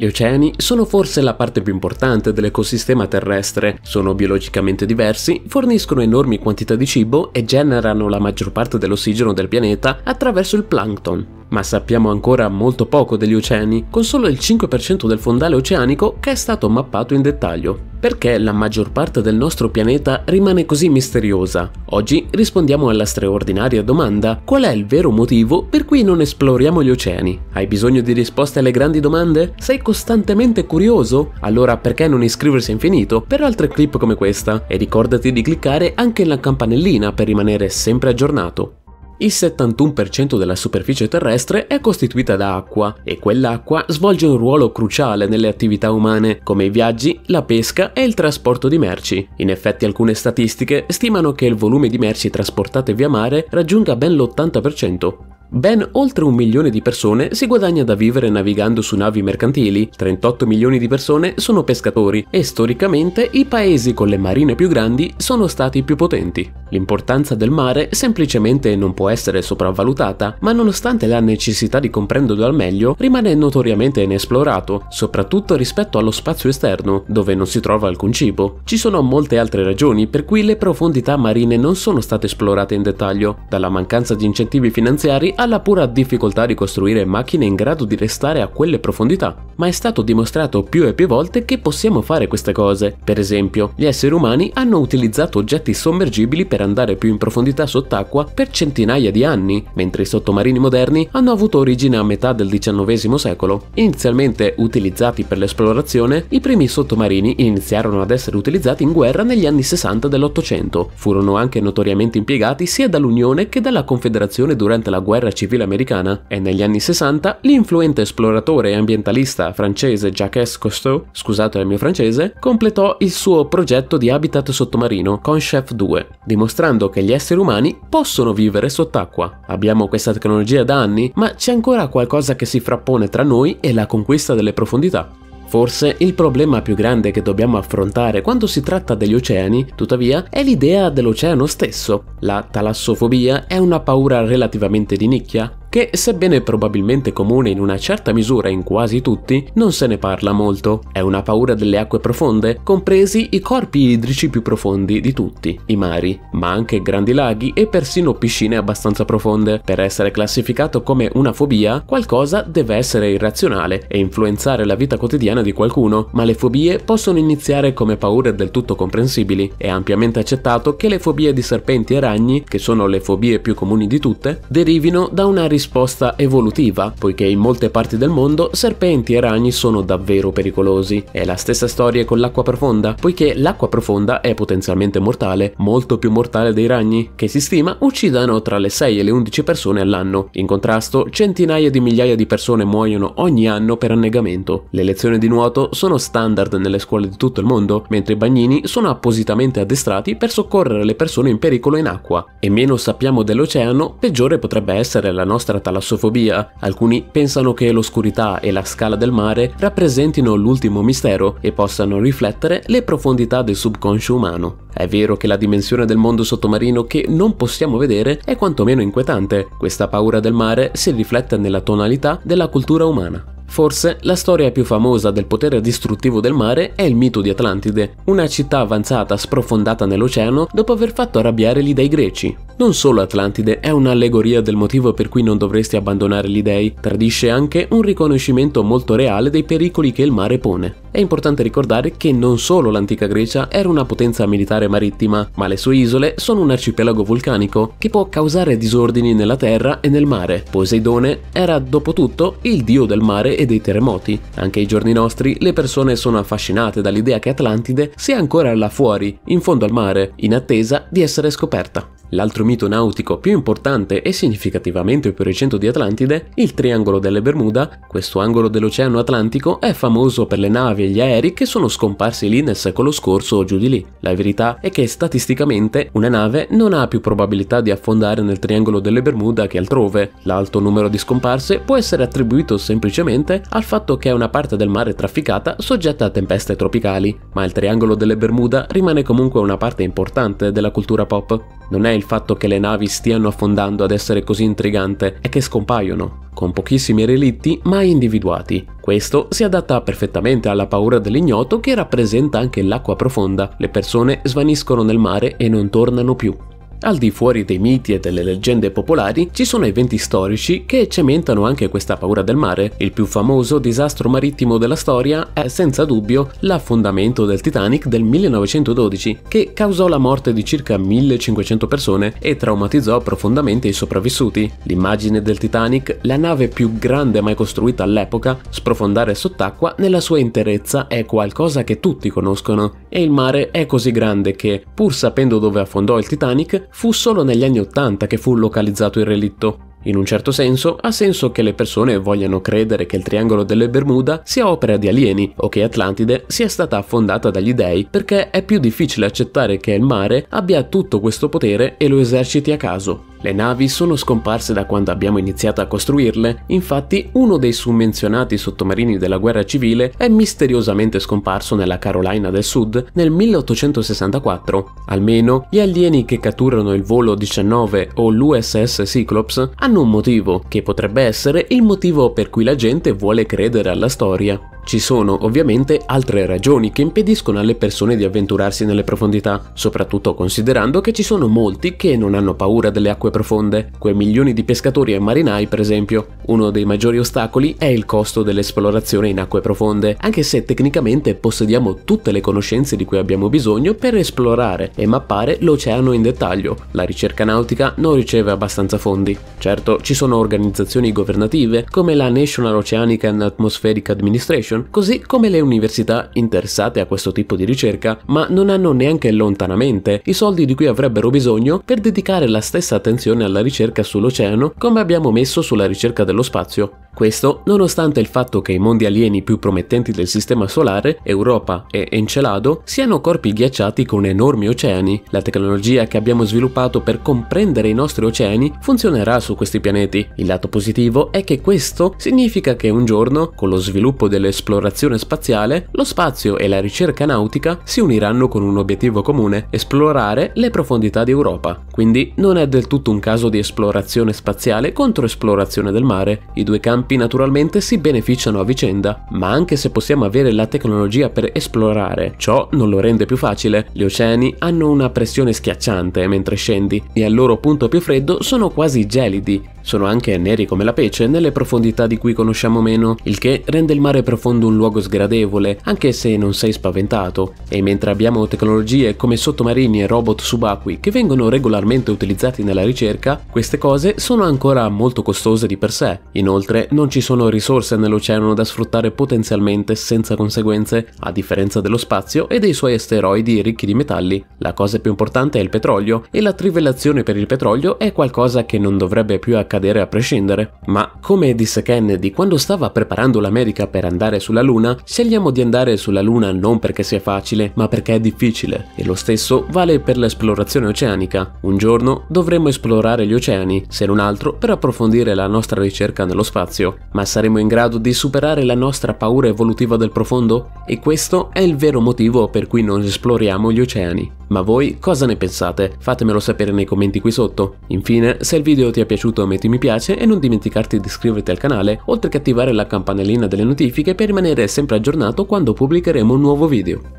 Gli oceani sono forse la parte più importante dell'ecosistema terrestre, sono biologicamente diversi, forniscono enormi quantità di cibo e generano la maggior parte dell'ossigeno del pianeta attraverso il plankton. Ma sappiamo ancora molto poco degli oceani, con solo il 5% del fondale oceanico che è stato mappato in dettaglio. Perché la maggior parte del nostro pianeta rimane così misteriosa? Oggi rispondiamo alla straordinaria domanda qual è il vero motivo per cui non esploriamo gli oceani? Hai bisogno di risposte alle grandi domande? Sei costantemente curioso? Allora perché non iscriversi a Infinito per altre clip come questa? E ricordati di cliccare anche la campanellina per rimanere sempre aggiornato. Il 71% della superficie terrestre è costituita da acqua e quell'acqua svolge un ruolo cruciale nelle attività umane, come i viaggi, la pesca e il trasporto di merci. In effetti alcune statistiche stimano che il volume di merci trasportate via mare raggiunga ben l'80%, Ben oltre un milione di persone si guadagna da vivere navigando su navi mercantili, 38 milioni di persone sono pescatori e storicamente i paesi con le marine più grandi sono stati più potenti. L'importanza del mare semplicemente non può essere sopravvalutata, ma nonostante la necessità di comprenderlo al meglio, rimane notoriamente inesplorato, soprattutto rispetto allo spazio esterno, dove non si trova alcun cibo. Ci sono molte altre ragioni per cui le profondità marine non sono state esplorate in dettaglio, dalla mancanza di incentivi finanziari ha la pura difficoltà di costruire macchine in grado di restare a quelle profondità, ma è stato dimostrato più e più volte che possiamo fare queste cose. Per esempio, gli esseri umani hanno utilizzato oggetti sommergibili per andare più in profondità sott'acqua per centinaia di anni, mentre i sottomarini moderni hanno avuto origine a metà del XIX secolo. Inizialmente utilizzati per l'esplorazione, i primi sottomarini iniziarono ad essere utilizzati in guerra negli anni 60 dell'Ottocento. Furono anche notoriamente impiegati sia dall'Unione che dalla Confederazione durante la guerra guerra civile americana e negli anni 60 l'influente esploratore e ambientalista francese Jacques Cousteau, scusate il mio francese, completò il suo progetto di habitat sottomarino con Chef 2, dimostrando che gli esseri umani possono vivere sott'acqua. Abbiamo questa tecnologia da anni, ma c'è ancora qualcosa che si frappone tra noi e la conquista delle profondità. Forse il problema più grande che dobbiamo affrontare quando si tratta degli oceani, tuttavia, è l'idea dell'oceano stesso. La talassofobia è una paura relativamente di nicchia, che, sebbene probabilmente comune in una certa misura in quasi tutti, non se ne parla molto. È una paura delle acque profonde, compresi i corpi idrici più profondi di tutti, i mari, ma anche grandi laghi e persino piscine abbastanza profonde. Per essere classificato come una fobia, qualcosa deve essere irrazionale e influenzare la vita quotidiana di qualcuno, ma le fobie possono iniziare come paure del tutto comprensibili. È ampiamente accettato che le fobie di serpenti e ragni, che sono le fobie più comuni di tutte, derivino da una risposta risposta evolutiva, poiché in molte parti del mondo serpenti e ragni sono davvero pericolosi. È la stessa storia con l'acqua profonda, poiché l'acqua profonda è potenzialmente mortale, molto più mortale dei ragni, che si stima uccidano tra le 6 e le 11 persone all'anno. In contrasto, centinaia di migliaia di persone muoiono ogni anno per annegamento. Le lezioni di nuoto sono standard nelle scuole di tutto il mondo, mentre i bagnini sono appositamente addestrati per soccorrere le persone in pericolo in acqua. E meno sappiamo dell'oceano, peggiore potrebbe essere la nostra nostra talassofobia. Alcuni pensano che l'oscurità e la scala del mare rappresentino l'ultimo mistero e possano riflettere le profondità del subconscio umano. È vero che la dimensione del mondo sottomarino che non possiamo vedere è quantomeno inquietante. Questa paura del mare si riflette nella tonalità della cultura umana. Forse la storia più famosa del potere distruttivo del mare è il mito di Atlantide, una città avanzata sprofondata nell'oceano dopo aver fatto arrabbiare gli dei greci. Non solo Atlantide è un'allegoria del motivo per cui non dovresti abbandonare gli dei, tradisce anche un riconoscimento molto reale dei pericoli che il mare pone. È importante ricordare che non solo l'antica Grecia era una potenza militare marittima, ma le sue isole sono un arcipelago vulcanico che può causare disordini nella terra e nel mare. Poseidone era dopo tutto il dio del mare e dei terremoti. Anche ai giorni nostri le persone sono affascinate dall'idea che Atlantide sia ancora là fuori, in fondo al mare, in attesa di essere scoperta. L'altro mito nautico più importante e significativamente più recente di Atlantide, il Triangolo delle Bermuda, questo angolo dell'Oceano Atlantico è famoso per le navi degli aerei che sono scomparsi lì nel secolo scorso o giù di lì. La verità è che statisticamente una nave non ha più probabilità di affondare nel triangolo delle Bermuda che altrove. L'alto numero di scomparse può essere attribuito semplicemente al fatto che è una parte del mare trafficata soggetta a tempeste tropicali, ma il triangolo delle Bermuda rimane comunque una parte importante della cultura pop non è il fatto che le navi stiano affondando ad essere così intrigante, è che scompaiono, con pochissimi relitti mai individuati. Questo si adatta perfettamente alla paura dell'ignoto che rappresenta anche l'acqua profonda. Le persone svaniscono nel mare e non tornano più. Al di fuori dei miti e delle leggende popolari ci sono eventi storici che cementano anche questa paura del mare. Il più famoso disastro marittimo della storia è senza dubbio l'affondamento del Titanic del 1912 che causò la morte di circa 1500 persone e traumatizzò profondamente i sopravvissuti. L'immagine del Titanic, la nave più grande mai costruita all'epoca, sprofondare sott'acqua nella sua interezza è qualcosa che tutti conoscono e il mare è così grande che, pur sapendo dove affondò il Titanic, fu solo negli anni Ottanta che fu localizzato il relitto. In un certo senso, ha senso che le persone vogliano credere che il Triangolo delle Bermuda sia opera di alieni o che Atlantide sia stata affondata dagli dei, perché è più difficile accettare che il mare abbia tutto questo potere e lo eserciti a caso. Le navi sono scomparse da quando abbiamo iniziato a costruirle, infatti uno dei summenzionati sottomarini della guerra civile è misteriosamente scomparso nella Carolina del Sud nel 1864. Almeno gli alieni che catturano il volo 19 o l'USS Cyclops hanno un motivo, che potrebbe essere il motivo per cui la gente vuole credere alla storia. Ci sono ovviamente altre ragioni che impediscono alle persone di avventurarsi nelle profondità, soprattutto considerando che ci sono molti che non hanno paura delle acque profonde, quei milioni di pescatori e marinai per esempio. Uno dei maggiori ostacoli è il costo dell'esplorazione in acque profonde, anche se tecnicamente possediamo tutte le conoscenze di cui abbiamo bisogno per esplorare e mappare l'oceano in dettaglio. La ricerca nautica non riceve abbastanza fondi. Certo, ci sono organizzazioni governative come la National Oceanic and Atmospheric Administration Foundation, così come le università interessate a questo tipo di ricerca, ma non hanno neanche lontanamente i soldi di cui avrebbero bisogno per dedicare la stessa attenzione alla ricerca sull'oceano come abbiamo messo sulla ricerca dello spazio. Questo nonostante il fatto che i mondi alieni più promettenti del Sistema Solare, Europa e Encelado, siano corpi ghiacciati con enormi oceani. La tecnologia che abbiamo sviluppato per comprendere i nostri oceani funzionerà su questi pianeti. Il lato positivo è che questo significa che un giorno, con lo sviluppo delle esplorazione spaziale, lo spazio e la ricerca nautica si uniranno con un obiettivo comune, esplorare le profondità di Europa. Quindi non è del tutto un caso di esplorazione spaziale contro esplorazione del mare, i due campi naturalmente si beneficiano a vicenda, ma anche se possiamo avere la tecnologia per esplorare, ciò non lo rende più facile, gli oceani hanno una pressione schiacciante mentre scendi e al loro punto più freddo sono quasi gelidi sono anche neri come la pece nelle profondità di cui conosciamo meno, il che rende il mare profondo un luogo sgradevole, anche se non sei spaventato. E mentre abbiamo tecnologie come sottomarini e robot subacquei che vengono regolarmente utilizzati nella ricerca, queste cose sono ancora molto costose di per sé. Inoltre non ci sono risorse nell'oceano da sfruttare potenzialmente senza conseguenze, a differenza dello spazio e dei suoi asteroidi ricchi di metalli. La cosa più importante è il petrolio e la trivellazione per il petrolio è qualcosa che non dovrebbe più accadere accadere a prescindere. Ma, come disse Kennedy quando stava preparando l'America per andare sulla Luna, scegliamo di andare sulla Luna non perché sia facile, ma perché è difficile. E lo stesso vale per l'esplorazione oceanica. Un giorno dovremo esplorare gli oceani, se non altro per approfondire la nostra ricerca nello spazio. Ma saremo in grado di superare la nostra paura evolutiva del profondo? E questo è il vero motivo per cui non esploriamo gli oceani. Ma voi cosa ne pensate? Fatemelo sapere nei commenti qui sotto. Infine, se il video ti è piaciuto metti mi piace e non dimenticarti di iscriverti al canale, oltre che attivare la campanellina delle notifiche per rimanere sempre aggiornato quando pubblicheremo un nuovo video.